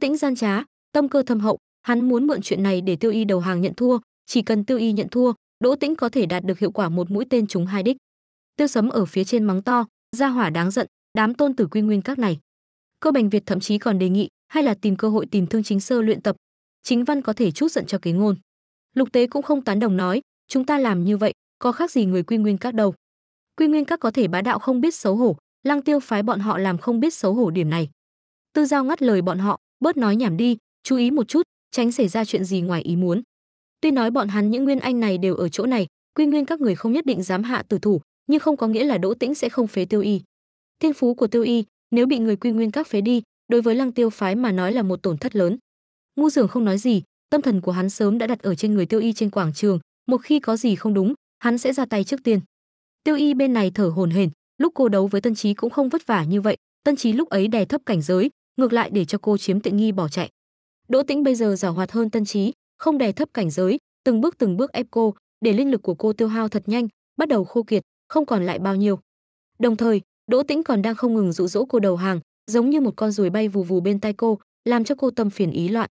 tĩnh gian trá tâm cơ thâm hậu hắn muốn mượn chuyện này để tiêu y đầu hàng nhận thua chỉ cần tiêu y nhận thua đỗ tĩnh có thể đạt được hiệu quả một mũi tên trúng hai đích tiêu sấm ở phía trên mắng to ra hỏa đáng giận đám tôn tử quy nguyên các này cơ bành việt thậm chí còn đề nghị hay là tìm cơ hội tìm thương chính sơ luyện tập chính văn có thể chút giận cho kế ngôn lục tế cũng không tán đồng nói chúng ta làm như vậy có khác gì người quy nguyên các đâu quy nguyên các có thể bá đạo không biết xấu hổ lăng tiêu phái bọn họ làm không biết xấu hổ điểm này tư giao ngắt lời bọn họ bớt nói nhảm đi chú ý một chút tránh xảy ra chuyện gì ngoài ý muốn tuy nói bọn hắn những nguyên anh này đều ở chỗ này quy nguyên các người không nhất định dám hạ tử thủ nhưng không có nghĩa là đỗ tĩnh sẽ không phế tiêu y thiên phú của tiêu y nếu bị người quy nguyên các phế đi đối với lăng tiêu phái mà nói là một tổn thất lớn ngu dường không nói gì tâm thần của hắn sớm đã đặt ở trên người tiêu y trên quảng trường một khi có gì không đúng hắn sẽ ra tay trước tiên tiêu y bên này thở hổn hển lúc cô đấu với tân trí cũng không vất vả như vậy tân trí lúc ấy đè thấp cảnh giới ngược lại để cho cô chiếm tiện nghi bỏ chạy đỗ tĩnh bây giờ giảo hoạt hơn tân trí không đè thấp cảnh giới từng bước từng bước ép cô để linh lực của cô tiêu hao thật nhanh bắt đầu khô kiệt không còn lại bao nhiêu đồng thời đỗ tĩnh còn đang không ngừng dụ dỗ cô đầu hàng giống như một con ruồi bay vù vù bên tai cô làm cho cô tâm phiền ý loạn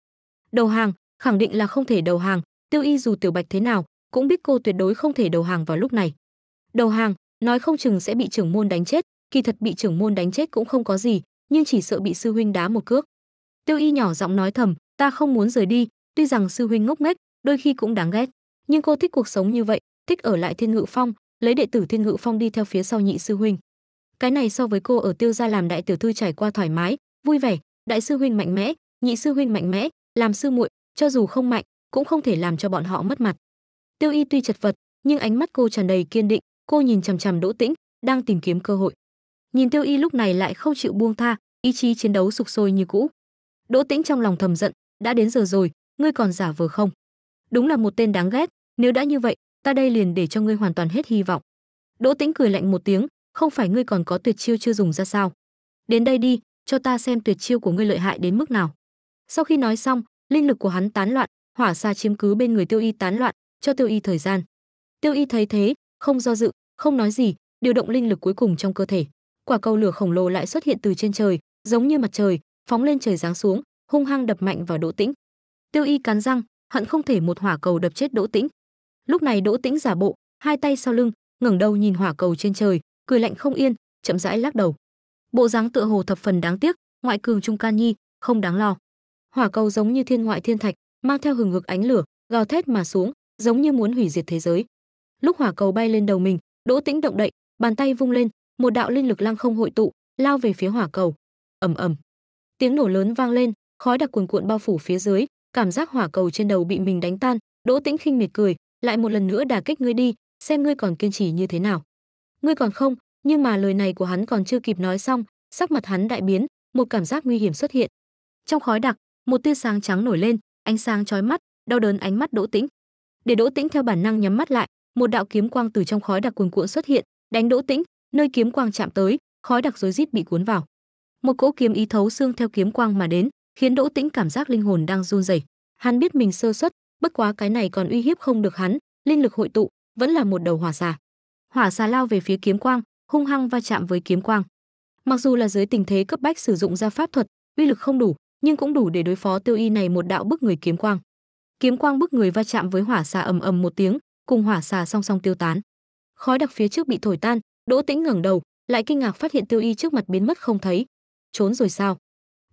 đầu hàng khẳng định là không thể đầu hàng tiêu y dù tiểu bạch thế nào cũng biết cô tuyệt đối không thể đầu hàng vào lúc này đầu hàng nói không chừng sẽ bị trưởng môn đánh chết kỳ thật bị trưởng môn đánh chết cũng không có gì nhưng chỉ sợ bị sư huynh đá một cước. Tiêu Y nhỏ giọng nói thầm, ta không muốn rời đi, tuy rằng sư huynh ngốc nghếch, đôi khi cũng đáng ghét, nhưng cô thích cuộc sống như vậy, thích ở lại Thiên Ngự Phong, lấy đệ tử Thiên Ngự Phong đi theo phía sau nhị sư huynh. Cái này so với cô ở Tiêu gia làm đại tiểu thư trải qua thoải mái, vui vẻ, đại sư huynh mạnh mẽ, nhị sư huynh mạnh mẽ, làm sư muội, cho dù không mạnh, cũng không thể làm cho bọn họ mất mặt. Tiêu Y tuy chật vật, nhưng ánh mắt cô tràn đầy kiên định, cô nhìn chằm chằm Đỗ Tĩnh, đang tìm kiếm cơ hội. Nhìn Tiêu Y lúc này lại không chịu buông tha, ý chí chiến đấu sục sôi như cũ. Đỗ Tĩnh trong lòng thầm giận, đã đến giờ rồi, ngươi còn giả vờ không? Đúng là một tên đáng ghét, nếu đã như vậy, ta đây liền để cho ngươi hoàn toàn hết hy vọng. Đỗ Tĩnh cười lạnh một tiếng, không phải ngươi còn có tuyệt chiêu chưa dùng ra sao? Đến đây đi, cho ta xem tuyệt chiêu của ngươi lợi hại đến mức nào. Sau khi nói xong, linh lực của hắn tán loạn, hỏa xa chiếm cứ bên người Tiêu Y tán loạn, cho Tiêu Y thời gian. Tiêu Y thấy thế, không do dự, không nói gì, điều động linh lực cuối cùng trong cơ thể quả cầu lửa khổng lồ lại xuất hiện từ trên trời giống như mặt trời phóng lên trời giáng xuống hung hăng đập mạnh vào đỗ tĩnh tiêu y cắn răng hận không thể một hỏa cầu đập chết đỗ tĩnh lúc này đỗ tĩnh giả bộ hai tay sau lưng ngẩng đầu nhìn hỏa cầu trên trời cười lạnh không yên chậm rãi lắc đầu bộ dáng tựa hồ thập phần đáng tiếc ngoại cường trung can nhi không đáng lo hỏa cầu giống như thiên ngoại thiên thạch mang theo hừng hực ánh lửa gào thét mà xuống giống như muốn hủy diệt thế giới lúc hỏa cầu bay lên đầu mình đỗ tĩnh động đậy bàn tay vung lên một đạo linh lực lăng không hội tụ, lao về phía hỏa cầu. Ầm ầm. Tiếng nổ lớn vang lên, khói đặc cuồn cuộn bao phủ phía dưới, cảm giác hỏa cầu trên đầu bị mình đánh tan, Đỗ Tĩnh khinh miệt cười, lại một lần nữa đả kích ngươi đi, xem ngươi còn kiên trì như thế nào. Ngươi còn không, nhưng mà lời này của hắn còn chưa kịp nói xong, sắc mặt hắn đại biến, một cảm giác nguy hiểm xuất hiện. Trong khói đặc, một tia sáng trắng nổi lên, ánh sáng chói mắt, đau đớn ánh mắt Đỗ Tĩnh. Để Đỗ Tĩnh theo bản năng nhắm mắt lại, một đạo kiếm quang từ trong khói đặc cuồn cuộn xuất hiện, đánh Đỗ Tĩnh, nơi kiếm quang chạm tới khói đặc rối rít bị cuốn vào một cỗ kiếm ý thấu xương theo kiếm quang mà đến khiến đỗ tĩnh cảm giác linh hồn đang run rẩy hắn biết mình sơ xuất bất quá cái này còn uy hiếp không được hắn linh lực hội tụ vẫn là một đầu hỏa xà hỏa xà lao về phía kiếm quang hung hăng va chạm với kiếm quang mặc dù là dưới tình thế cấp bách sử dụng ra pháp thuật uy lực không đủ nhưng cũng đủ để đối phó tiêu y này một đạo bức người kiếm quang kiếm quang bức người va chạm với hỏa xà ầm ầm một tiếng cùng hỏa xà song song tiêu tán khói đặc phía trước bị thổi tan Đỗ Tĩnh ngẩng đầu, lại kinh ngạc phát hiện Tiêu Y trước mặt biến mất không thấy. Trốn rồi sao?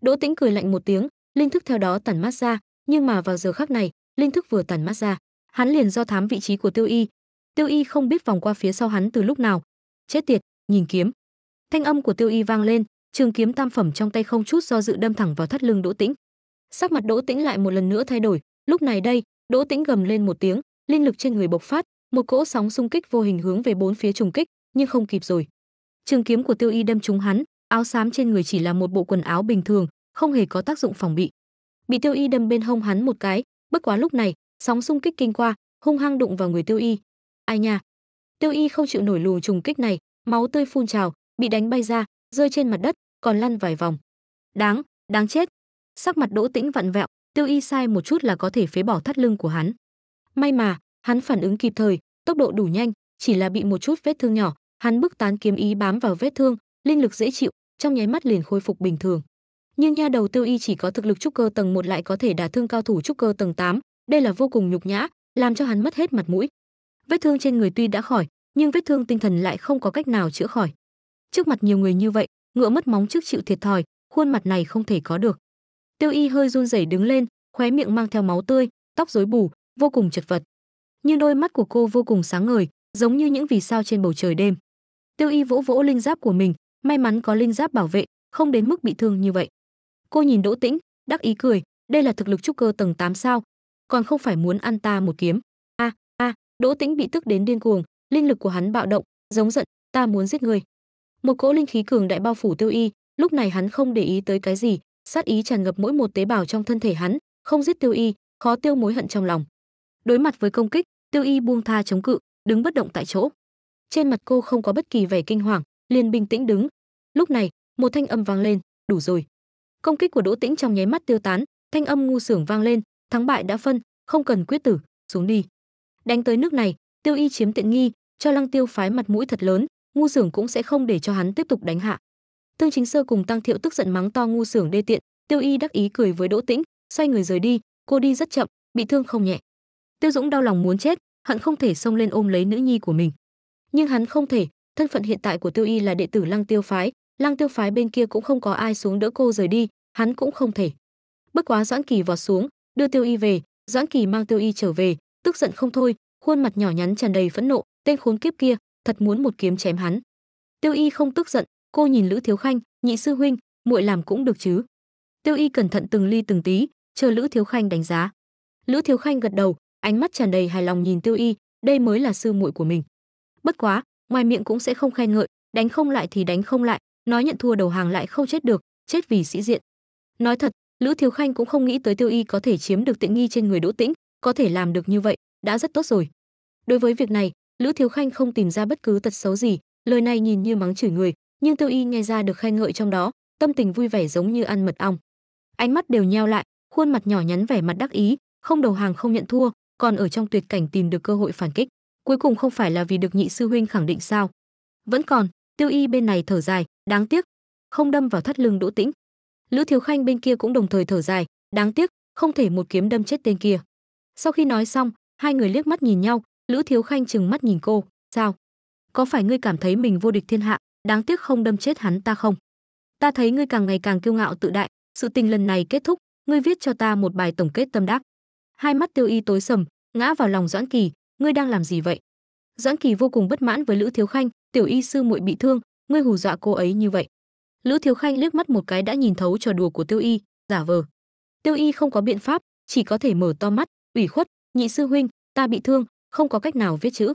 Đỗ Tĩnh cười lạnh một tiếng, linh thức theo đó tản mát ra, nhưng mà vào giờ khắc này, linh thức vừa tản mát ra, hắn liền do thám vị trí của Tiêu Y. Tiêu Y không biết vòng qua phía sau hắn từ lúc nào. Chết tiệt, nhìn kiếm. Thanh âm của Tiêu Y vang lên, trường kiếm tam phẩm trong tay không chút do dự đâm thẳng vào thắt lưng Đỗ Tĩnh. Sắc mặt Đỗ Tĩnh lại một lần nữa thay đổi, lúc này đây, Đỗ Tĩnh gầm lên một tiếng, linh lực trên người bộc phát, một cỗ sóng xung kích vô hình hướng về bốn phía trùng kích, nhưng không kịp rồi. Trường kiếm của Tiêu Y đâm trúng hắn, áo xám trên người chỉ là một bộ quần áo bình thường, không hề có tác dụng phòng bị. Bị Tiêu Y đâm bên hông hắn một cái, bất quá lúc này, sóng xung kích kinh qua, hung hăng đụng vào người Tiêu Y. Ai nha. Tiêu Y không chịu nổi luồng trùng kích này, máu tươi phun trào, bị đánh bay ra, rơi trên mặt đất, còn lăn vài vòng. Đáng, đáng chết. Sắc mặt Đỗ Tĩnh vặn vẹo, Tiêu Y sai một chút là có thể phế bỏ thắt lưng của hắn. May mà, hắn phản ứng kịp thời, tốc độ đủ nhanh, chỉ là bị một chút vết thương nhỏ, Hắn bức tán kiếm ý bám vào vết thương, linh lực dễ chịu, trong nháy mắt liền khôi phục bình thường. Nhưng nha đầu Tiêu Y chỉ có thực lực trúc cơ tầng 1 lại có thể đả thương cao thủ trúc cơ tầng 8, đây là vô cùng nhục nhã, làm cho hắn mất hết mặt mũi. Vết thương trên người tuy đã khỏi, nhưng vết thương tinh thần lại không có cách nào chữa khỏi. Trước mặt nhiều người như vậy, ngựa mất móng trước chịu thiệt thòi, khuôn mặt này không thể có được. Tiêu Y hơi run rẩy đứng lên, khóe miệng mang theo máu tươi, tóc rối bù, vô cùng chật vật. Nhưng đôi mắt của cô vô cùng sáng ngời, giống như những vì sao trên bầu trời đêm. Tiêu Y vỗ vỗ linh giáp của mình, may mắn có linh giáp bảo vệ, không đến mức bị thương như vậy. Cô nhìn Đỗ Tĩnh, đắc ý cười, đây là thực lực trúc cơ tầng 8 sao, còn không phải muốn ăn ta một kiếm. A a, Đỗ Tĩnh bị tức đến điên cuồng, linh lực của hắn bạo động, giống giận, ta muốn giết người. Một cỗ linh khí cường đại bao phủ Tiêu Y, lúc này hắn không để ý tới cái gì, sát ý tràn ngập mỗi một tế bào trong thân thể hắn, không giết Tiêu Y, khó tiêu mối hận trong lòng. Đối mặt với công kích, Tiêu Y buông tha chống cự, đứng bất động tại chỗ trên mặt cô không có bất kỳ vẻ kinh hoàng, liền bình tĩnh đứng. Lúc này, một thanh âm vang lên, "Đủ rồi." Công kích của Đỗ Tĩnh trong nháy mắt tiêu tán, thanh âm ngu sưởng vang lên, "Thắng bại đã phân, không cần quyết tử, xuống đi." Đánh tới nước này, Tiêu Y chiếm tiện nghi, cho Lăng Tiêu phái mặt mũi thật lớn, ngu sưởng cũng sẽ không để cho hắn tiếp tục đánh hạ. Tương Chính Sơ cùng Tăng Thiệu tức giận mắng to ngu sưởng đê tiện, Tiêu Y đắc ý cười với Đỗ Tĩnh, xoay người rời đi, cô đi rất chậm, bị thương không nhẹ. Tiêu Dũng đau lòng muốn chết, hận không thể xông lên ôm lấy nữ nhi của mình nhưng hắn không thể thân phận hiện tại của tiêu y là đệ tử lăng tiêu phái lăng tiêu phái bên kia cũng không có ai xuống đỡ cô rời đi hắn cũng không thể bất quá doãn kỳ vọt xuống đưa tiêu y về doãn kỳ mang tiêu y trở về tức giận không thôi khuôn mặt nhỏ nhắn tràn đầy phẫn nộ tên khốn kiếp kia thật muốn một kiếm chém hắn tiêu y không tức giận cô nhìn lữ thiếu khanh nhị sư huynh muội làm cũng được chứ tiêu y cẩn thận từng ly từng tí chờ lữ thiếu khanh đánh giá lữ thiếu khanh gật đầu ánh mắt tràn đầy hài lòng nhìn tiêu y đây mới là sư muội của mình bất quá ngoài miệng cũng sẽ không khen ngợi đánh không lại thì đánh không lại nói nhận thua đầu hàng lại không chết được chết vì sĩ diện nói thật lữ thiếu khanh cũng không nghĩ tới tiêu y có thể chiếm được tiện nghi trên người đỗ tĩnh có thể làm được như vậy đã rất tốt rồi đối với việc này lữ thiếu khanh không tìm ra bất cứ tật xấu gì lời này nhìn như mắng chửi người nhưng tiêu y nghe ra được khen ngợi trong đó tâm tình vui vẻ giống như ăn mật ong ánh mắt đều nheo lại khuôn mặt nhỏ nhắn vẻ mặt đắc ý không đầu hàng không nhận thua còn ở trong tuyệt cảnh tìm được cơ hội phản kích cuối cùng không phải là vì được nhị sư huynh khẳng định sao? Vẫn còn, Tiêu Y bên này thở dài, đáng tiếc, không đâm vào thắt lưng Đỗ Tĩnh. Lữ Thiếu Khanh bên kia cũng đồng thời thở dài, đáng tiếc, không thể một kiếm đâm chết tên kia. Sau khi nói xong, hai người liếc mắt nhìn nhau, Lữ Thiếu Khanh chừng mắt nhìn cô, "Sao? Có phải ngươi cảm thấy mình vô địch thiên hạ, đáng tiếc không đâm chết hắn ta không? Ta thấy ngươi càng ngày càng kiêu ngạo tự đại, sự tình lần này kết thúc, ngươi viết cho ta một bài tổng kết tâm đắc." Hai mắt Tiêu Y tối sầm, ngã vào lòng Doãn Kỳ, ngươi đang làm gì vậy doãn kỳ vô cùng bất mãn với lữ thiếu khanh tiểu y sư muội bị thương ngươi hù dọa cô ấy như vậy lữ thiếu khanh liếc mắt một cái đã nhìn thấu trò đùa của tiêu y giả vờ tiêu y không có biện pháp chỉ có thể mở to mắt ủy khuất nhị sư huynh ta bị thương không có cách nào viết chữ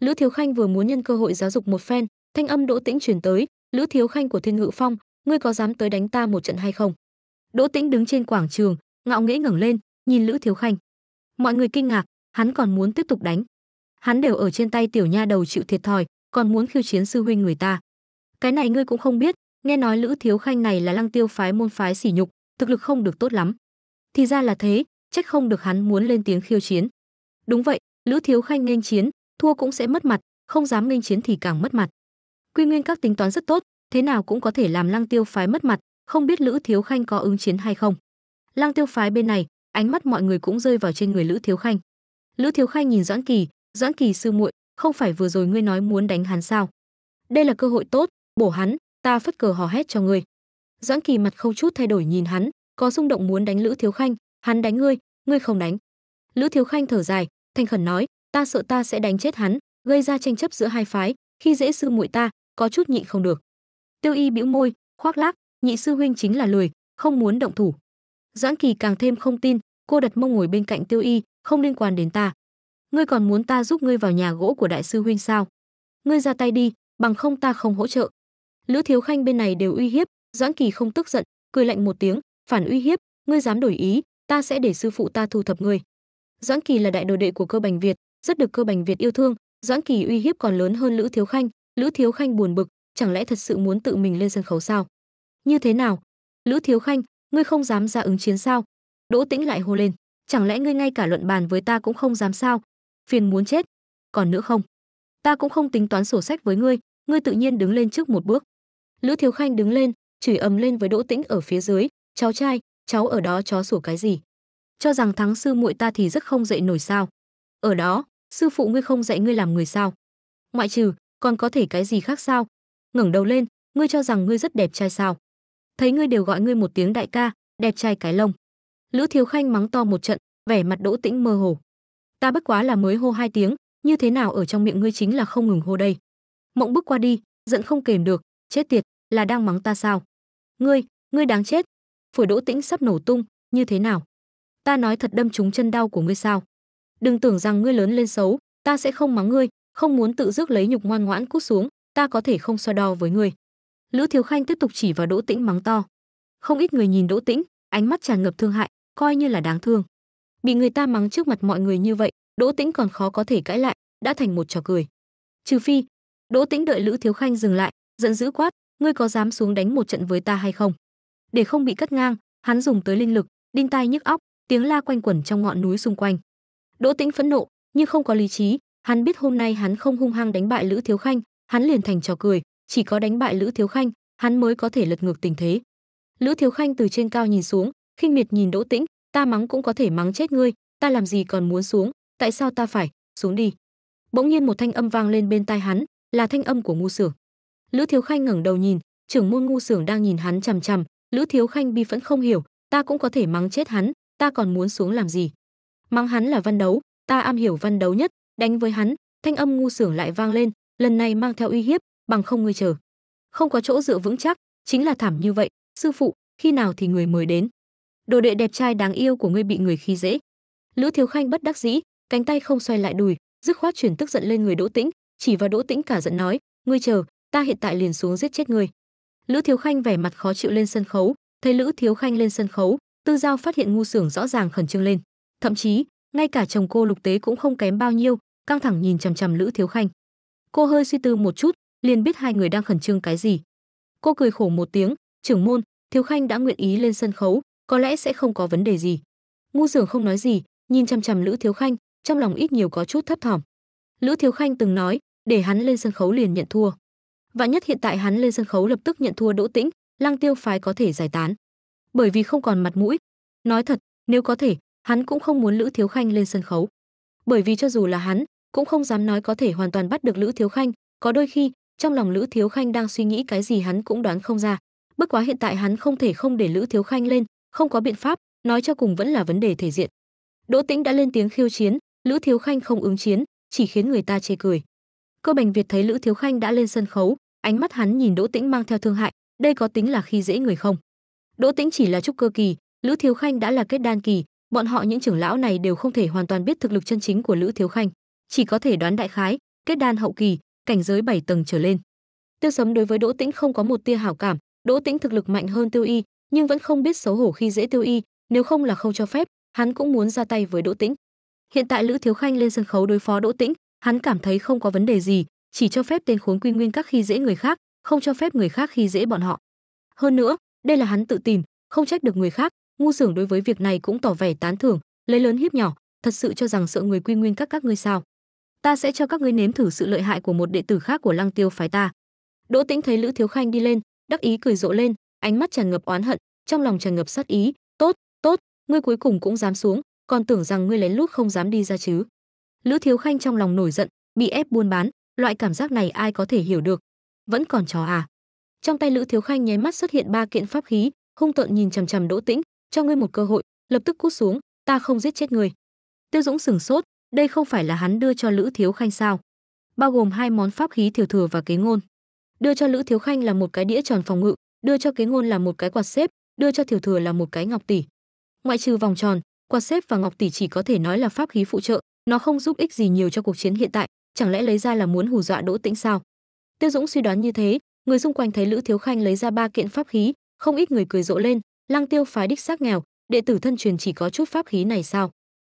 lữ thiếu khanh vừa muốn nhân cơ hội giáo dục một phen thanh âm đỗ tĩnh truyền tới lữ thiếu khanh của thiên ngự phong ngươi có dám tới đánh ta một trận hay không đỗ tĩnh đứng trên quảng trường ngạo nghễ ngẩng lên nhìn lữ thiếu khanh mọi người kinh ngạc hắn còn muốn tiếp tục đánh. Hắn đều ở trên tay tiểu nha đầu chịu thiệt thòi, còn muốn khiêu chiến sư huynh người ta. Cái này ngươi cũng không biết, nghe nói Lữ Thiếu Khanh này là Lăng Tiêu phái môn phái sỉ nhục, thực lực không được tốt lắm. Thì ra là thế, trách không được hắn muốn lên tiếng khiêu chiến. Đúng vậy, Lữ Thiếu Khanh nghênh chiến, thua cũng sẽ mất mặt, không dám nghênh chiến thì càng mất mặt. Quy Nguyên các tính toán rất tốt, thế nào cũng có thể làm Lăng Tiêu phái mất mặt, không biết Lữ Thiếu Khanh có ứng chiến hay không. Lăng Tiêu phái bên này, ánh mắt mọi người cũng rơi vào trên người Lữ Thiếu Khanh lữ thiếu khai nhìn doãn kỳ doãn kỳ sư muội không phải vừa rồi ngươi nói muốn đánh hắn sao đây là cơ hội tốt bổ hắn ta phất cờ hò hét cho ngươi doãn kỳ mặt không chút thay đổi nhìn hắn có xung động muốn đánh lữ thiếu khanh hắn đánh ngươi ngươi không đánh lữ thiếu khanh thở dài thanh khẩn nói ta sợ ta sẽ đánh chết hắn gây ra tranh chấp giữa hai phái khi dễ sư muội ta có chút nhịn không được tiêu y bĩu môi khoác lác nhị sư huynh chính là lười không muốn động thủ doãn kỳ càng thêm không tin cô đặt mông ngồi bên cạnh tiêu y không liên quan đến ta. Ngươi còn muốn ta giúp ngươi vào nhà gỗ của đại sư huynh sao? Ngươi ra tay đi, bằng không ta không hỗ trợ. Lữ Thiếu Khanh bên này đều uy hiếp, Doãn Kỳ không tức giận, cười lạnh một tiếng, phản uy hiếp, ngươi dám đổi ý, ta sẽ để sư phụ ta thu thập ngươi. Doãn Kỳ là đại đồ đệ của Cơ Bành Việt, rất được Cơ Bành Việt yêu thương, Doãn Kỳ uy hiếp còn lớn hơn Lữ Thiếu Khanh, Lữ Thiếu Khanh buồn bực, chẳng lẽ thật sự muốn tự mình lên sân khấu sao? Như thế nào? Lữ Thiếu Khanh, ngươi không dám ra ứng chiến sao? Đỗ Tĩnh lại hô lên chẳng lẽ ngươi ngay cả luận bàn với ta cũng không dám sao phiền muốn chết còn nữa không ta cũng không tính toán sổ sách với ngươi ngươi tự nhiên đứng lên trước một bước lữ thiếu khanh đứng lên chửi ầm lên với đỗ tĩnh ở phía dưới cháu trai cháu ở đó chó sủa cái gì cho rằng thắng sư muội ta thì rất không dậy nổi sao ở đó sư phụ ngươi không dạy ngươi làm người sao ngoại trừ còn có thể cái gì khác sao ngẩng đầu lên ngươi cho rằng ngươi rất đẹp trai sao thấy ngươi đều gọi ngươi một tiếng đại ca đẹp trai cái lông Lữ Thiếu Khanh mắng to một trận, vẻ mặt Đỗ Tĩnh mơ hồ. Ta bất quá là mới hô hai tiếng, như thế nào ở trong miệng ngươi chính là không ngừng hô đây. Mộng bước qua đi, giận không kềm được, chết tiệt, là đang mắng ta sao? Ngươi, ngươi đáng chết. Phổi Đỗ Tĩnh sắp nổ tung, như thế nào? Ta nói thật đâm trúng chân đau của ngươi sao? Đừng tưởng rằng ngươi lớn lên xấu, ta sẽ không mắng ngươi, không muốn tự rước lấy nhục ngoan ngoãn cút xuống, ta có thể không so đo với ngươi. Lữ Thiếu Khanh tiếp tục chỉ vào Đỗ Tĩnh mắng to. Không ít người nhìn Đỗ Tĩnh, ánh mắt tràn ngập thương hại, coi như là đáng thương. Bị người ta mắng trước mặt mọi người như vậy, Đỗ Tĩnh còn khó có thể cãi lại, đã thành một trò cười. Trừ phi, Đỗ Tĩnh đợi Lữ Thiếu Khanh dừng lại, giận dữ quát, ngươi có dám xuống đánh một trận với ta hay không? Để không bị cắt ngang, hắn dùng tới linh lực, đinh tai nhức óc, tiếng la quanh quẩn trong ngọn núi xung quanh. Đỗ Tĩnh phẫn nộ, nhưng không có lý trí, hắn biết hôm nay hắn không hung hăng đánh bại Lữ Thiếu Khanh, hắn liền thành trò cười, chỉ có đánh bại Lữ Thiếu Khanh, hắn mới có thể lật ngược tình thế. Lữ Thiếu Khanh từ trên cao nhìn xuống, khinh miệt nhìn Đỗ Tĩnh, ta mắng cũng có thể mắng chết ngươi, ta làm gì còn muốn xuống, tại sao ta phải, xuống đi. Bỗng nhiên một thanh âm vang lên bên tai hắn, là thanh âm của ngu sưởng. Lữ Thiếu Khanh ngẩng đầu nhìn, trưởng môn ngu sưởng đang nhìn hắn chằm chằm, Lữ Thiếu Khanh bi phẫn không hiểu, ta cũng có thể mắng chết hắn, ta còn muốn xuống làm gì. Mắng hắn là văn đấu, ta am hiểu văn đấu nhất, đánh với hắn, thanh âm ngu sưởng lại vang lên, lần này mang theo uy hiếp, bằng không ngươi chờ. Không có chỗ dựa vững chắc, chính là thảm như vậy, sư phụ, khi nào thì người mới đến đồ đệ đẹp trai đáng yêu của ngươi bị người khi dễ lữ thiếu khanh bất đắc dĩ cánh tay không xoay lại đùi dứt khoát chuyển tức giận lên người đỗ tĩnh chỉ vào đỗ tĩnh cả giận nói ngươi chờ ta hiện tại liền xuống giết chết ngươi lữ thiếu khanh vẻ mặt khó chịu lên sân khấu thấy lữ thiếu khanh lên sân khấu tư giao phát hiện ngu sưởng rõ ràng khẩn trương lên thậm chí ngay cả chồng cô lục tế cũng không kém bao nhiêu căng thẳng nhìn chằm chằm lữ thiếu khanh cô hơi suy tư một chút liền biết hai người đang khẩn trương cái gì cô cười khổ một tiếng trưởng môn thiếu khanh đã nguyện ý lên sân khấu có lẽ sẽ không có vấn đề gì ngu dường không nói gì nhìn chăm chăm lữ thiếu khanh trong lòng ít nhiều có chút thấp thỏm lữ thiếu khanh từng nói để hắn lên sân khấu liền nhận thua vạn nhất hiện tại hắn lên sân khấu lập tức nhận thua đỗ tĩnh lăng tiêu phái có thể giải tán bởi vì không còn mặt mũi nói thật nếu có thể hắn cũng không muốn lữ thiếu khanh lên sân khấu bởi vì cho dù là hắn cũng không dám nói có thể hoàn toàn bắt được lữ thiếu khanh có đôi khi trong lòng lữ thiếu khanh đang suy nghĩ cái gì hắn cũng đoán không ra bất quá hiện tại hắn không thể không để lữ thiếu khanh lên không có biện pháp nói cho cùng vẫn là vấn đề thể diện đỗ tĩnh đã lên tiếng khiêu chiến lữ thiếu khanh không ứng chiến chỉ khiến người ta chê cười cơ bành việt thấy lữ thiếu khanh đã lên sân khấu ánh mắt hắn nhìn đỗ tĩnh mang theo thương hại đây có tính là khi dễ người không đỗ tĩnh chỉ là trúc cơ kỳ lữ thiếu khanh đã là kết đan kỳ bọn họ những trưởng lão này đều không thể hoàn toàn biết thực lực chân chính của lữ thiếu khanh chỉ có thể đoán đại khái kết đan hậu kỳ cảnh giới 7 tầng trở lên tiêu sấm đối với đỗ tĩnh không có một tia hảo cảm đỗ tĩnh thực lực mạnh hơn tiêu y nhưng vẫn không biết xấu hổ khi dễ tiêu y nếu không là không cho phép hắn cũng muốn ra tay với đỗ tĩnh hiện tại lữ thiếu khanh lên sân khấu đối phó đỗ tĩnh hắn cảm thấy không có vấn đề gì chỉ cho phép tên khốn quy nguyên các khi dễ người khác không cho phép người khác khi dễ bọn họ hơn nữa đây là hắn tự tìm không trách được người khác ngu xưởng đối với việc này cũng tỏ vẻ tán thưởng lấy lớn hiếp nhỏ thật sự cho rằng sợ người quy nguyên các các ngươi sao ta sẽ cho các ngươi nếm thử sự lợi hại của một đệ tử khác của lăng tiêu phái ta đỗ tĩnh thấy lữ thiếu khanh đi lên đắc ý cười rộ lên ánh mắt tràn ngập oán hận trong lòng tràn ngập sát ý tốt tốt ngươi cuối cùng cũng dám xuống còn tưởng rằng ngươi lén lút không dám đi ra chứ lữ thiếu khanh trong lòng nổi giận bị ép buôn bán loại cảm giác này ai có thể hiểu được vẫn còn chó à trong tay lữ thiếu khanh nháy mắt xuất hiện ba kiện pháp khí hung tợn nhìn chằm chằm đỗ tĩnh cho ngươi một cơ hội lập tức cút xuống ta không giết chết ngươi tiêu dũng sừng sốt đây không phải là hắn đưa cho lữ thiếu khanh sao bao gồm hai món pháp khí thiểu thừa và kế ngôn đưa cho lữ thiếu khanh là một cái đĩa tròn phòng ngự đưa cho kế ngôn là một cái quạt xếp đưa cho thiểu thừa là một cái ngọc tỷ ngoại trừ vòng tròn quạt xếp và ngọc tỷ chỉ có thể nói là pháp khí phụ trợ nó không giúp ích gì nhiều cho cuộc chiến hiện tại chẳng lẽ lấy ra là muốn hù dọa đỗ tĩnh sao tiêu dũng suy đoán như thế người xung quanh thấy lữ thiếu khanh lấy ra ba kiện pháp khí không ít người cười rộ lên lăng tiêu phái đích xác nghèo đệ tử thân truyền chỉ có chút pháp khí này sao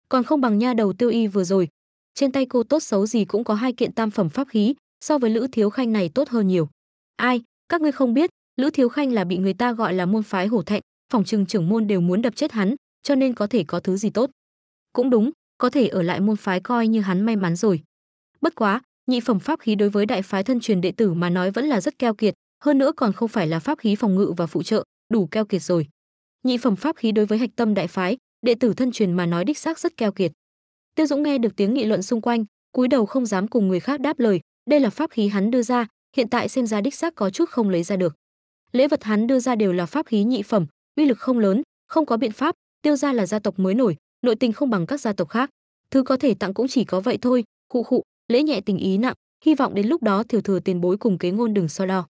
còn không bằng nha đầu tiêu y vừa rồi trên tay cô tốt xấu gì cũng có hai kiện tam phẩm pháp khí so với lữ thiếu khanh này tốt hơn nhiều ai các ngươi không biết Lữ Thiếu Khanh là bị người ta gọi là môn phái hổ thẹn, phòng trừng trưởng môn đều muốn đập chết hắn, cho nên có thể có thứ gì tốt. Cũng đúng, có thể ở lại môn phái coi như hắn may mắn rồi. Bất quá, nhị phẩm pháp khí đối với đại phái thân truyền đệ tử mà nói vẫn là rất keo kiệt, hơn nữa còn không phải là pháp khí phòng ngự và phụ trợ, đủ keo kiệt rồi. Nhị phẩm pháp khí đối với hạch tâm đại phái, đệ tử thân truyền mà nói đích xác rất keo kiệt. Tiêu Dũng nghe được tiếng nghị luận xung quanh, cúi đầu không dám cùng người khác đáp lời, đây là pháp khí hắn đưa ra, hiện tại xem ra đích xác có chút không lấy ra được lễ vật hắn đưa ra đều là pháp khí nhị phẩm uy lực không lớn không có biện pháp tiêu ra là gia tộc mới nổi nội tình không bằng các gia tộc khác thứ có thể tặng cũng chỉ có vậy thôi khụ khụ lễ nhẹ tình ý nặng hy vọng đến lúc đó thiểu thừa tiền bối cùng kế ngôn đừng so đo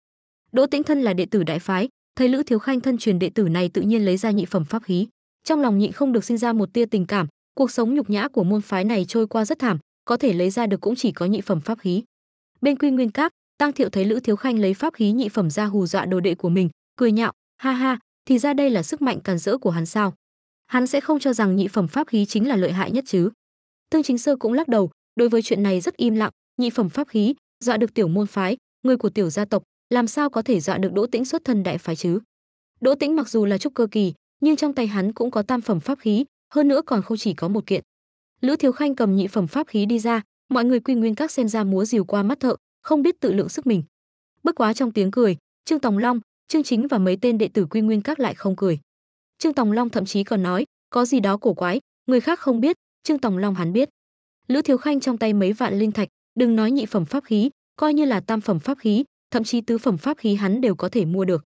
đỗ tĩnh thân là đệ tử đại phái thấy lữ thiếu khanh thân truyền đệ tử này tự nhiên lấy ra nhị phẩm pháp khí trong lòng nhịn không được sinh ra một tia tình cảm cuộc sống nhục nhã của môn phái này trôi qua rất thảm có thể lấy ra được cũng chỉ có nhị phẩm pháp khí bên quy nguyên các Tăng Thiệu thấy Lữ Thiếu Khanh lấy pháp khí nhị phẩm ra hù dọa đồ đệ của mình, cười nhạo, ha ha, thì ra đây là sức mạnh càn rỡ của hắn sao? Hắn sẽ không cho rằng nhị phẩm pháp khí chính là lợi hại nhất chứ? Tương Chính Sơ cũng lắc đầu, đối với chuyện này rất im lặng, nhị phẩm pháp khí, dọa được tiểu môn phái, người của tiểu gia tộc, làm sao có thể dọa được Đỗ Tĩnh xuất thân đại phái chứ? Đỗ Tĩnh mặc dù là trúc cơ kỳ, nhưng trong tay hắn cũng có tam phẩm pháp khí, hơn nữa còn không chỉ có một kiện. Lữ Thiếu Khanh cầm nhị phẩm pháp khí đi ra, mọi người quy nguyên các xem ra múa rìu qua mắt thợ, không biết tự lượng sức mình. Bất quá trong tiếng cười, Trương Tòng Long, Trương Chính và mấy tên đệ tử Quy Nguyên Các lại không cười. Trương Tòng Long thậm chí còn nói, có gì đó cổ quái, người khác không biết, Trương Tòng Long hắn biết. Lữ Thiếu Khanh trong tay mấy vạn linh thạch, đừng nói nhị phẩm pháp khí, coi như là tam phẩm pháp khí, thậm chí tứ phẩm pháp khí hắn đều có thể mua được.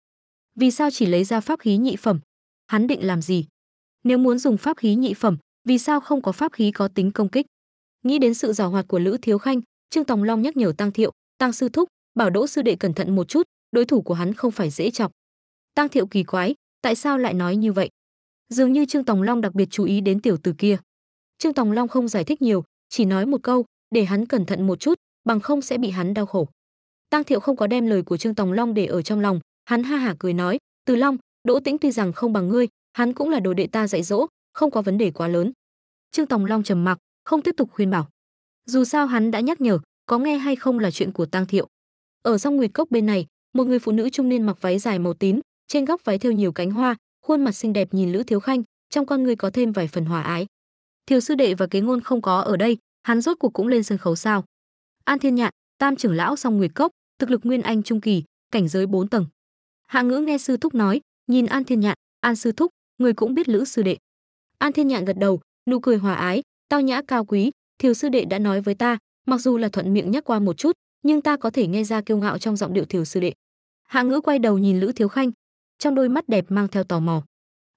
Vì sao chỉ lấy ra pháp khí nhị phẩm? Hắn định làm gì? Nếu muốn dùng pháp khí nhị phẩm, vì sao không có pháp khí có tính công kích? Nghĩ đến sự giàu hoạt của Lữ Thiếu Khanh, Trương Tòng Long nhắc nhở Tăng Thiệu, tăng sư thúc bảo đỗ sư đệ cẩn thận một chút đối thủ của hắn không phải dễ chọc tăng thiệu kỳ quái tại sao lại nói như vậy dường như trương tòng long đặc biệt chú ý đến tiểu tử kia trương tòng long không giải thích nhiều chỉ nói một câu để hắn cẩn thận một chút bằng không sẽ bị hắn đau khổ tăng thiệu không có đem lời của trương tòng long để ở trong lòng hắn ha hả cười nói từ long đỗ tĩnh tuy rằng không bằng ngươi hắn cũng là đồ đệ ta dạy dỗ không có vấn đề quá lớn trương tòng long trầm mặc không tiếp tục khuyên bảo dù sao hắn đã nhắc nhở có nghe hay không là chuyện của Tang Thiệu. Ở song Nguyệt Cốc bên này, một người phụ nữ trung niên mặc váy dài màu tím, trên góc váy thêu nhiều cánh hoa, khuôn mặt xinh đẹp nhìn Lữ Thiếu Khanh, trong con người có thêm vài phần hòa ái. Thiếu sư đệ và kế ngôn không có ở đây, hắn rốt cuộc cũng lên sân khấu sao? An Thiên Nhạn, Tam trưởng lão song Nguyệt Cốc, thực lực nguyên anh trung kỳ, cảnh giới 4 tầng. Hạ Ngữ nghe sư thúc nói, nhìn An Thiên Nhạn, An sư thúc, người cũng biết Lữ sư đệ. An Thiên Nhạn gật đầu, nụ cười hòa ái, tao nhã cao quý, thiếu sư đệ đã nói với ta, mặc dù là thuận miệng nhắc qua một chút nhưng ta có thể nghe ra kiêu ngạo trong giọng điệu thiếu sư đệ hạ ngữ quay đầu nhìn lữ thiếu khanh trong đôi mắt đẹp mang theo tò mò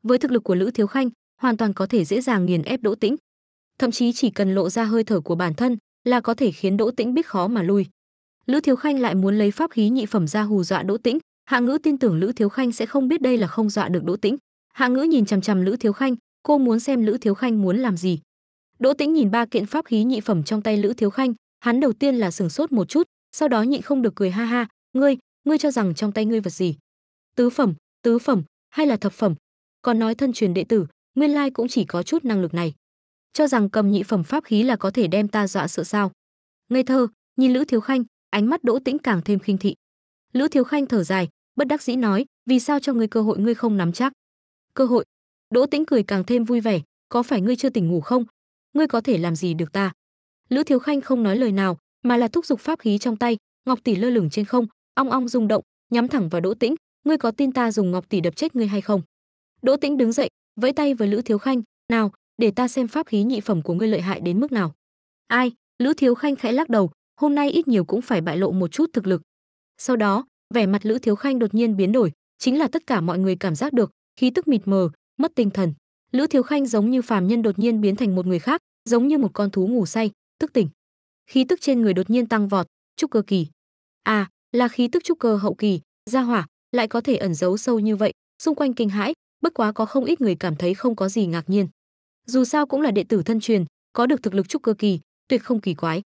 với thực lực của lữ thiếu khanh hoàn toàn có thể dễ dàng nghiền ép đỗ tĩnh thậm chí chỉ cần lộ ra hơi thở của bản thân là có thể khiến đỗ tĩnh biết khó mà lui lữ thiếu khanh lại muốn lấy pháp khí nhị phẩm ra hù dọa đỗ tĩnh hạ ngữ tin tưởng lữ thiếu khanh sẽ không biết đây là không dọa được đỗ tĩnh hạ ngữ nhìn chằm chằm lữ thiếu khanh cô muốn xem lữ thiếu khanh muốn làm gì Đỗ Tĩnh nhìn ba kiện pháp khí nhị phẩm trong tay Lữ Thiếu Khanh, hắn đầu tiên là sửng sốt một chút, sau đó nhịn không được cười ha ha, "Ngươi, ngươi cho rằng trong tay ngươi vật gì? Tứ phẩm, tứ phẩm hay là thập phẩm? Còn nói thân truyền đệ tử, nguyên lai cũng chỉ có chút năng lực này. Cho rằng cầm nhị phẩm pháp khí là có thể đem ta dọa sợ sao?" Ngây thơ, nhìn Lữ Thiếu Khanh, ánh mắt Đỗ Tĩnh càng thêm khinh thị. Lữ Thiếu Khanh thở dài, bất đắc dĩ nói, "Vì sao cho ngươi cơ hội ngươi không nắm chắc?" "Cơ hội?" Đỗ Tĩnh cười càng thêm vui vẻ, "Có phải ngươi chưa tỉnh ngủ không, ngươi có thể làm gì được ta lữ thiếu khanh không nói lời nào mà là thúc giục pháp khí trong tay ngọc tỷ lơ lửng trên không ong ong rung động nhắm thẳng vào đỗ tĩnh ngươi có tin ta dùng ngọc tỷ đập chết ngươi hay không đỗ tĩnh đứng dậy vẫy tay với lữ thiếu khanh nào để ta xem pháp khí nhị phẩm của ngươi lợi hại đến mức nào ai lữ thiếu khanh khẽ lắc đầu hôm nay ít nhiều cũng phải bại lộ một chút thực lực sau đó vẻ mặt lữ thiếu khanh đột nhiên biến đổi chính là tất cả mọi người cảm giác được khí tức mịt mờ mất tinh thần lữ thiếu khanh giống như phàm nhân đột nhiên biến thành một người khác giống như một con thú ngủ say tức tỉnh khí tức trên người đột nhiên tăng vọt trúc cơ kỳ à là khí tức trúc cơ hậu kỳ gia hỏa lại có thể ẩn giấu sâu như vậy xung quanh kinh hãi bất quá có không ít người cảm thấy không có gì ngạc nhiên dù sao cũng là đệ tử thân truyền có được thực lực trúc cơ kỳ tuyệt không kỳ quái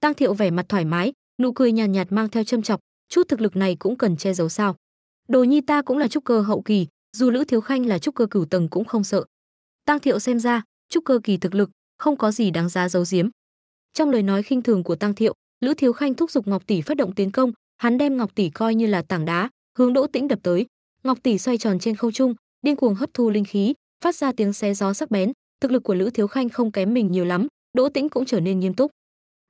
tăng thiệu vẻ mặt thoải mái nụ cười nhàn nhạt, nhạt mang theo châm chọc chút thực lực này cũng cần che giấu sao đồ nhi ta cũng là trúc cơ hậu kỳ dù lữ thiếu khanh là trúc cơ cửu tầng cũng không sợ Tang Thiệu xem ra, trúc cơ kỳ thực lực không có gì đáng giá giấu giếm. Trong lời nói khinh thường của Tang Thiệu, Lữ Thiếu Khanh thúc giục Ngọc Tỷ phát động tiến công, hắn đem Ngọc Tỷ coi như là tảng đá, hướng Đỗ Tĩnh đập tới. Ngọc Tỷ xoay tròn trên không trung, điên cuồng hấp thu linh khí, phát ra tiếng xé gió sắc bén, thực lực của Lữ Thiếu Khanh không kém mình nhiều lắm, Đỗ Tĩnh cũng trở nên nghiêm túc.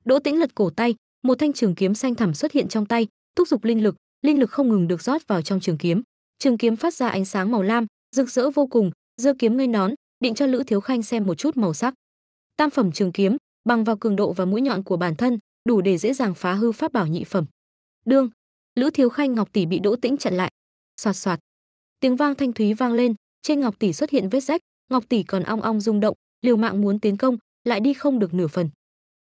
Đỗ Tĩnh lật cổ tay, một thanh trường kiếm xanh thẳm xuất hiện trong tay, thúc giục linh lực, linh lực không ngừng được rót vào trong trường kiếm. Trường kiếm phát ra ánh sáng màu lam, rực rỡ vô cùng, giơ kiếm nghênh nón, định cho Lữ Thiếu Khanh xem một chút màu sắc. Tam phẩm trường kiếm, bằng vào cường độ và mũi nhọn của bản thân, đủ để dễ dàng phá hư pháp bảo nhị phẩm. Đương, Lữ Thiếu Khanh ngọc tỷ bị Đỗ Tĩnh chặn lại. Soạt soạt. Tiếng vang thanh thúy vang lên, trên ngọc tỷ xuất hiện vết rách, ngọc tỷ còn ong ong rung động, liều mạng muốn tiến công, lại đi không được nửa phần.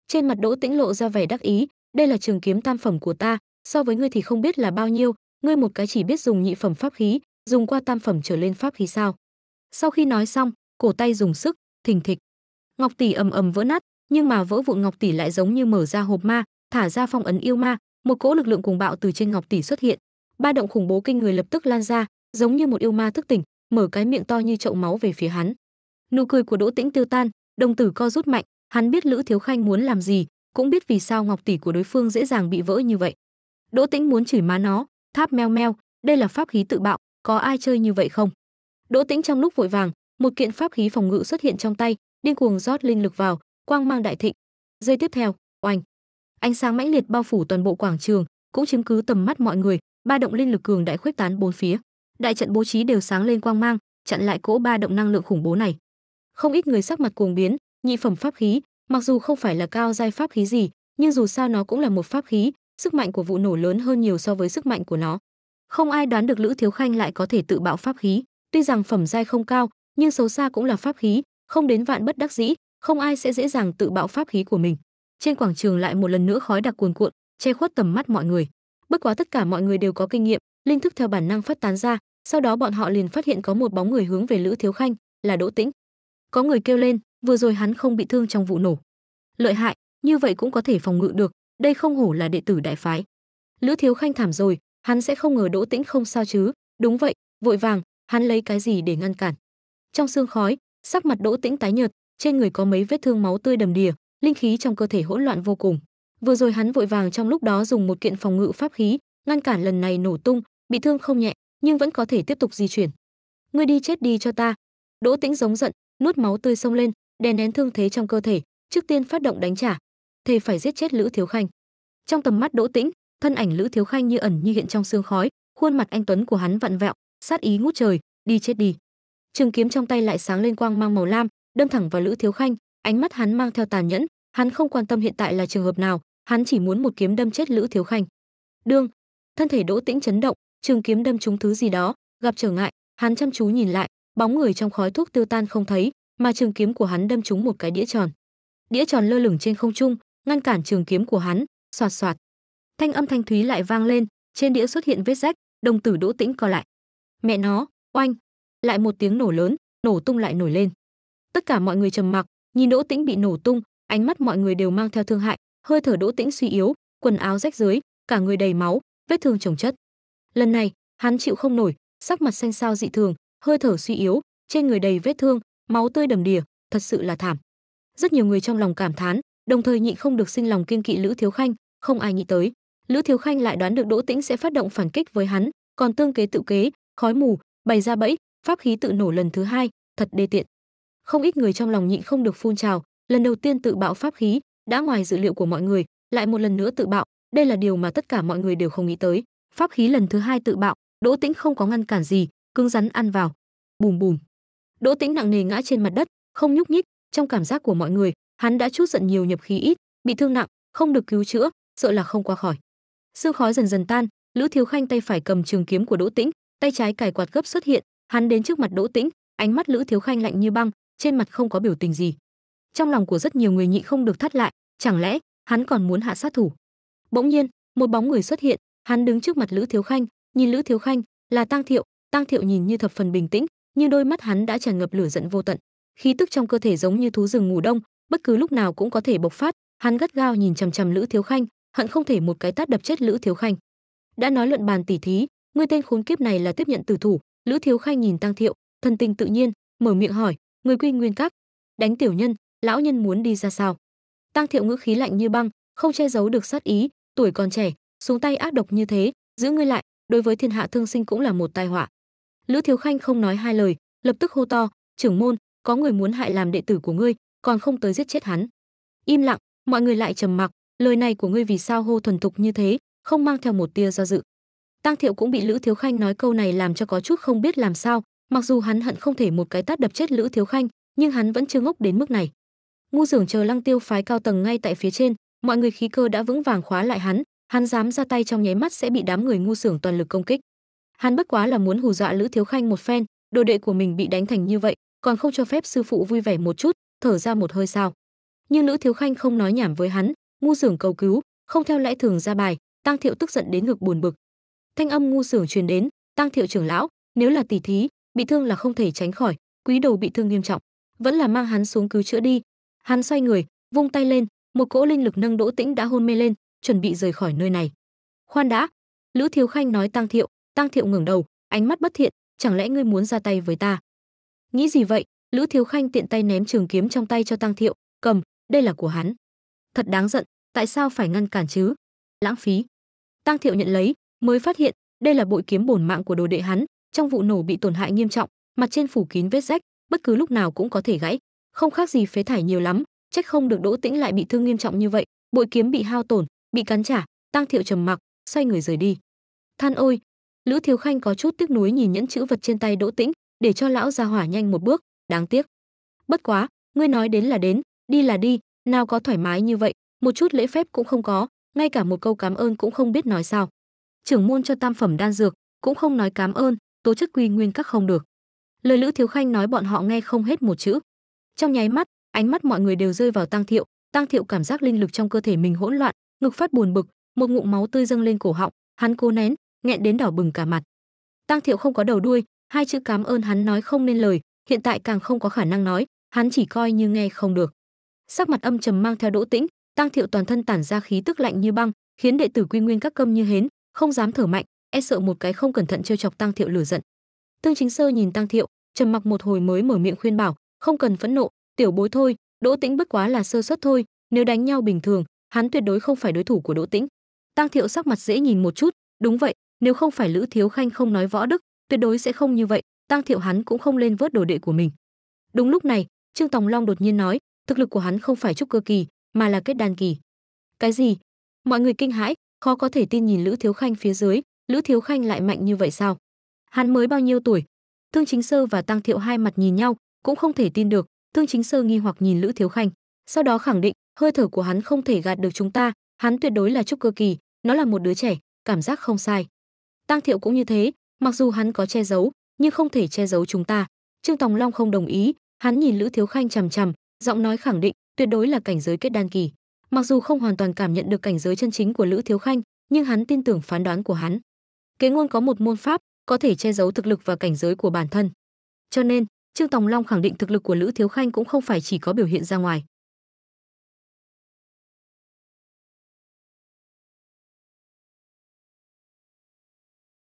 Trên mặt Đỗ Tĩnh lộ ra vẻ đắc ý, đây là trường kiếm tam phẩm của ta, so với ngươi thì không biết là bao nhiêu, ngươi một cái chỉ biết dùng nhị phẩm pháp khí, dùng qua tam phẩm trở lên pháp khí sao? Sau khi nói xong, cổ tay dùng sức, thình thịch. Ngọc tỷ ầm ầm vỡ nát, nhưng mà vỡ vụn ngọc tỷ lại giống như mở ra hộp ma, thả ra phong ấn yêu ma, một cỗ lực lượng cùng bạo từ trên ngọc tỷ xuất hiện. Ba động khủng bố kinh người lập tức lan ra, giống như một yêu ma thức tỉnh, mở cái miệng to như chậu máu về phía hắn. Nụ cười của Đỗ Tĩnh tiêu tan, đồng tử co rút mạnh, hắn biết Lữ Thiếu Khanh muốn làm gì, cũng biết vì sao ngọc tỷ của đối phương dễ dàng bị vỡ như vậy. Đỗ Tĩnh muốn chửi má nó, tháp meo meo, đây là pháp khí tự bạo, có ai chơi như vậy không? Đỗ Tĩnh trong lúc vội vàng, một kiện pháp khí phòng ngự xuất hiện trong tay, điên cuồng rót linh lực vào, quang mang đại thịnh. Giây tiếp theo, oanh. Ánh sáng mãnh liệt bao phủ toàn bộ quảng trường, cũng chứng cứ tầm mắt mọi người, ba động linh lực cường đại khuếch tán bốn phía. Đại trận bố trí đều sáng lên quang mang, chặn lại cỗ ba động năng lượng khủng bố này. Không ít người sắc mặt cuồng biến, nhị phẩm pháp khí, mặc dù không phải là cao giai pháp khí gì, nhưng dù sao nó cũng là một pháp khí, sức mạnh của vụ nổ lớn hơn nhiều so với sức mạnh của nó. Không ai đoán được Lữ Thiếu Khanh lại có thể tự bạo pháp khí, tuy rằng phẩm giai không cao, nhưng xấu xa cũng là pháp khí không đến vạn bất đắc dĩ không ai sẽ dễ dàng tự bạo pháp khí của mình trên quảng trường lại một lần nữa khói đặc cuồn cuộn che khuất tầm mắt mọi người bất quá tất cả mọi người đều có kinh nghiệm linh thức theo bản năng phát tán ra sau đó bọn họ liền phát hiện có một bóng người hướng về lữ thiếu khanh là đỗ tĩnh có người kêu lên vừa rồi hắn không bị thương trong vụ nổ lợi hại như vậy cũng có thể phòng ngự được đây không hổ là đệ tử đại phái lữ thiếu khanh thảm rồi hắn sẽ không ngờ đỗ tĩnh không sao chứ đúng vậy vội vàng hắn lấy cái gì để ngăn cản trong sương khói, sắc mặt Đỗ Tĩnh tái nhợt, trên người có mấy vết thương máu tươi đầm đìa, linh khí trong cơ thể hỗn loạn vô cùng. Vừa rồi hắn vội vàng trong lúc đó dùng một kiện phòng ngự pháp khí, ngăn cản lần này nổ tung, bị thương không nhẹ, nhưng vẫn có thể tiếp tục di chuyển. Ngươi đi chết đi cho ta. Đỗ Tĩnh giống giận, nuốt máu tươi sông lên, đèn nén thương thế trong cơ thể, trước tiên phát động đánh trả, thề phải giết chết Lữ Thiếu Khanh. Trong tầm mắt Đỗ Tĩnh, thân ảnh Lữ Thiếu Khanh như ẩn như hiện trong sương khói, khuôn mặt anh tuấn của hắn vặn vẹo, sát ý ngút trời, đi chết đi trường kiếm trong tay lại sáng lên quang mang màu lam đâm thẳng vào lữ thiếu khanh ánh mắt hắn mang theo tàn nhẫn hắn không quan tâm hiện tại là trường hợp nào hắn chỉ muốn một kiếm đâm chết lữ thiếu khanh đương thân thể đỗ tĩnh chấn động trường kiếm đâm trúng thứ gì đó gặp trở ngại hắn chăm chú nhìn lại bóng người trong khói thuốc tiêu tan không thấy mà trường kiếm của hắn đâm trúng một cái đĩa tròn đĩa tròn lơ lửng trên không trung ngăn cản trường kiếm của hắn xoạt xoạt thanh âm thanh thúy lại vang lên trên đĩa xuất hiện vết rách đồng tử đỗ tĩnh co lại mẹ nó oanh lại một tiếng nổ lớn nổ tung lại nổi lên tất cả mọi người trầm mặc nhìn đỗ tĩnh bị nổ tung ánh mắt mọi người đều mang theo thương hại hơi thở đỗ tĩnh suy yếu quần áo rách rưới cả người đầy máu vết thương chồng chất lần này hắn chịu không nổi sắc mặt xanh xao dị thường hơi thở suy yếu trên người đầy vết thương máu tươi đầm đìa thật sự là thảm rất nhiều người trong lòng cảm thán đồng thời nhịn không được sinh lòng kiên kỵ lữ thiếu khanh không ai nghĩ tới lữ thiếu khanh lại đoán được đỗ tĩnh sẽ phát động phản kích với hắn còn tương kế tự kế khói mù bày ra bẫy pháp khí tự nổ lần thứ hai, thật đê tiện. Không ít người trong lòng nhịn không được phun trào, lần đầu tiên tự bạo pháp khí, đã ngoài dự liệu của mọi người, lại một lần nữa tự bạo, đây là điều mà tất cả mọi người đều không nghĩ tới. Pháp khí lần thứ hai tự bạo, Đỗ Tĩnh không có ngăn cản gì, cứng rắn ăn vào. Bùm bùm. Đỗ Tĩnh nặng nề ngã trên mặt đất, không nhúc nhích, trong cảm giác của mọi người, hắn đã chút giận nhiều nhập khí ít, bị thương nặng, không được cứu chữa, sợ là không qua khỏi. Sương khói dần dần tan, Lữ Thiếu Khanh tay phải cầm trường kiếm của Đỗ Tĩnh, tay trái cài quạt gấp xuất hiện, hắn đến trước mặt đỗ tĩnh ánh mắt lữ thiếu khanh lạnh như băng trên mặt không có biểu tình gì trong lòng của rất nhiều người nhị không được thắt lại chẳng lẽ hắn còn muốn hạ sát thủ bỗng nhiên một bóng người xuất hiện hắn đứng trước mặt lữ thiếu khanh nhìn lữ thiếu khanh là tang thiệu tang thiệu nhìn như thập phần bình tĩnh nhưng đôi mắt hắn đã tràn ngập lửa giận vô tận khí tức trong cơ thể giống như thú rừng ngủ đông bất cứ lúc nào cũng có thể bộc phát hắn gắt gao nhìn chằm chằm lữ thiếu khanh hận không thể một cái tát đập chết lữ thiếu khanh đã nói luận bàn tỉ thí ngươi tên khốn kiếp này là tiếp nhận tử thủ Lữ Thiếu Khanh nhìn Tăng Thiệu, thân tình tự nhiên, mở miệng hỏi, người quy nguyên các, đánh tiểu nhân, lão nhân muốn đi ra sao? Tăng Thiệu ngữ khí lạnh như băng, không che giấu được sát ý, tuổi còn trẻ, xuống tay ác độc như thế, giữ ngươi lại, đối với thiên hạ thương sinh cũng là một tai họa. Lữ Thiếu Khanh không nói hai lời, lập tức hô to, "Trưởng môn, có người muốn hại làm đệ tử của ngươi, còn không tới giết chết hắn." Im lặng, mọi người lại trầm mặc, lời này của ngươi vì sao hô thuần thục như thế, không mang theo một tia do dự. Tang Thiệu cũng bị Lữ Thiếu Khanh nói câu này làm cho có chút không biết làm sao, mặc dù hắn hận không thể một cái tát đập chết Lữ Thiếu Khanh, nhưng hắn vẫn chưa ngốc đến mức này. Ngu Dưởng chờ Lăng Tiêu phái cao tầng ngay tại phía trên, mọi người khí cơ đã vững vàng khóa lại hắn, hắn dám ra tay trong nháy mắt sẽ bị đám người ngu Sưởng toàn lực công kích. Hắn bất quá là muốn hù dọa Lữ Thiếu Khanh một phen, đồ đệ của mình bị đánh thành như vậy, còn không cho phép sư phụ vui vẻ một chút, thở ra một hơi sao? Nhưng Lữ Thiếu Khanh không nói nhảm với hắn, ngu Sưởng cầu cứu, không theo lẽ thường ra bài, Tang Thiệu tức giận đến ngực buồn bực, thanh âm ngu sử truyền đến tăng thiệu trưởng lão nếu là tỷ thí bị thương là không thể tránh khỏi quý đầu bị thương nghiêm trọng vẫn là mang hắn xuống cứu chữa đi hắn xoay người vung tay lên một cỗ linh lực nâng đỗ tĩnh đã hôn mê lên chuẩn bị rời khỏi nơi này khoan đã lữ thiếu khanh nói tăng thiệu tăng thiệu ngẩng đầu ánh mắt bất thiện chẳng lẽ ngươi muốn ra tay với ta nghĩ gì vậy lữ thiếu khanh tiện tay ném trường kiếm trong tay cho tăng thiệu cầm đây là của hắn thật đáng giận tại sao phải ngăn cản chứ lãng phí tăng thiệu nhận lấy mới phát hiện đây là bội kiếm bổn mạng của đồ đệ hắn trong vụ nổ bị tổn hại nghiêm trọng mặt trên phủ kín vết rách bất cứ lúc nào cũng có thể gãy không khác gì phế thải nhiều lắm trách không được đỗ tĩnh lại bị thương nghiêm trọng như vậy bội kiếm bị hao tổn bị cắn trả tăng thiệu trầm mặc xoay người rời đi than ôi lữ thiếu khanh có chút tiếc nuối nhìn nhẫn chữ vật trên tay đỗ tĩnh để cho lão ra hỏa nhanh một bước đáng tiếc bất quá ngươi nói đến là đến đi là đi nào có thoải mái như vậy một chút lễ phép cũng không có ngay cả một câu cảm ơn cũng không biết nói sao trưởng môn cho tam phẩm đan dược, cũng không nói cám ơn, tố chất quy nguyên các không được. Lời Lữ Thiếu Khanh nói bọn họ nghe không hết một chữ. Trong nháy mắt, ánh mắt mọi người đều rơi vào Tăng Thiệu, Tăng Thiệu cảm giác linh lực trong cơ thể mình hỗn loạn, ngực phát buồn bực, một ngụm máu tươi dâng lên cổ họng, hắn cố nén, nghẹn đến đỏ bừng cả mặt. Tăng Thiệu không có đầu đuôi, hai chữ cám ơn hắn nói không nên lời, hiện tại càng không có khả năng nói, hắn chỉ coi như nghe không được. Sắc mặt âm trầm mang theo Đỗ Tĩnh, Tăng Thiệu toàn thân tản ra khí tức lạnh như băng, khiến đệ tử Quy Nguyên các câm như hến, không dám thở mạnh e sợ một cái không cẩn thận trêu chọc tăng thiệu lửa giận tương chính sơ nhìn tăng thiệu trầm mặc một hồi mới mở miệng khuyên bảo không cần phẫn nộ tiểu bối thôi đỗ tĩnh bất quá là sơ suất thôi nếu đánh nhau bình thường hắn tuyệt đối không phải đối thủ của đỗ tĩnh tăng thiệu sắc mặt dễ nhìn một chút đúng vậy nếu không phải lữ thiếu khanh không nói võ đức tuyệt đối sẽ không như vậy tăng thiệu hắn cũng không lên vớt đồ đệ của mình đúng lúc này trương tòng long đột nhiên nói thực lực của hắn không phải trúc cơ kỳ mà là kết đan kỳ cái gì mọi người kinh hãi khó có thể tin nhìn Lữ Thiếu Khanh phía dưới, Lữ Thiếu Khanh lại mạnh như vậy sao? Hắn mới bao nhiêu tuổi? thương Chính Sơ và Tăng Thiệu hai mặt nhìn nhau, cũng không thể tin được, thương Chính Sơ nghi hoặc nhìn Lữ Thiếu Khanh, sau đó khẳng định, hơi thở của hắn không thể gạt được chúng ta, hắn tuyệt đối là trúc cơ kỳ, nó là một đứa trẻ, cảm giác không sai. Tăng Thiệu cũng như thế, mặc dù hắn có che giấu, nhưng không thể che giấu chúng ta. Trương Tòng Long không đồng ý, hắn nhìn Lữ Thiếu Khanh chằm chằm, giọng nói khẳng định, tuyệt đối là cảnh giới kết đan kỳ. Mặc dù không hoàn toàn cảm nhận được cảnh giới chân chính của Lữ Thiếu Khanh, nhưng hắn tin tưởng phán đoán của hắn. Kế ngôn có một môn pháp có thể che giấu thực lực và cảnh giới của bản thân. Cho nên, Trương Tòng Long khẳng định thực lực của Lữ Thiếu Khanh cũng không phải chỉ có biểu hiện ra ngoài.